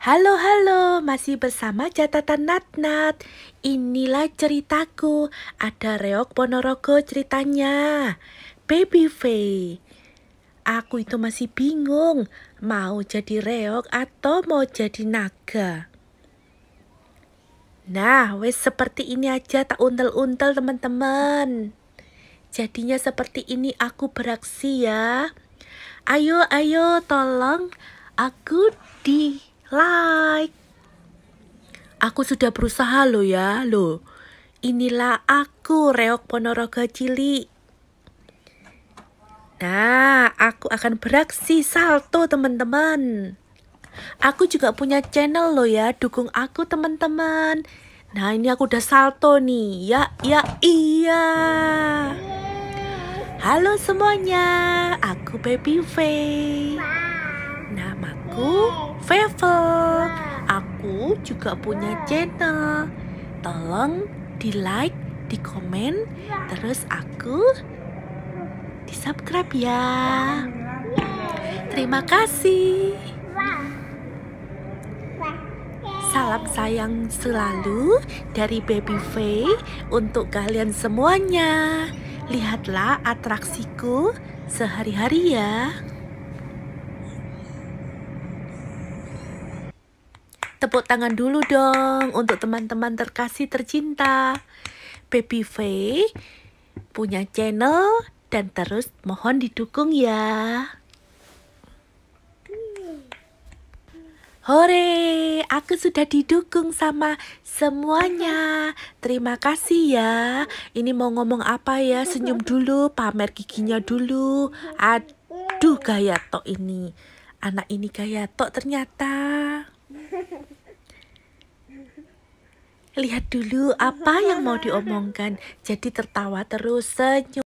Halo halo, masih bersama catatan Nat-Nat Inilah ceritaku, ada Reok Ponorogo ceritanya Baby Faye Aku itu masih bingung, mau jadi Reok atau mau jadi naga Nah, wes seperti ini aja tak untel-untel teman-teman Jadinya seperti ini aku beraksi ya Ayo, ayo, tolong aku di like. Aku sudah berusaha loh ya, loh. Inilah aku, Reok Ponorogo Cili. Nah, aku akan beraksi salto teman-teman. Aku juga punya channel loh ya, dukung aku teman-teman. Nah, ini aku udah salto nih. Ya, ya, iya. Halo semuanya, aku Baby V. Namaku Fevel. Aku juga punya channel. Tolong di like, di komen, terus aku di subscribe ya. Terima kasih. Salam sayang selalu dari Baby V untuk kalian semuanya. Lihatlah atraksiku sehari-hari ya. Tepuk tangan dulu dong untuk teman-teman terkasih tercinta. Baby V punya channel dan terus mohon didukung ya. Hore, aku sudah didukung sama semuanya. Terima kasih ya. Ini mau ngomong apa ya? Senyum dulu, pamer giginya dulu. Aduh, gaya tok ini. Anak ini gaya tok ternyata. Lihat dulu apa yang mau diomongkan. Jadi tertawa terus, senyum.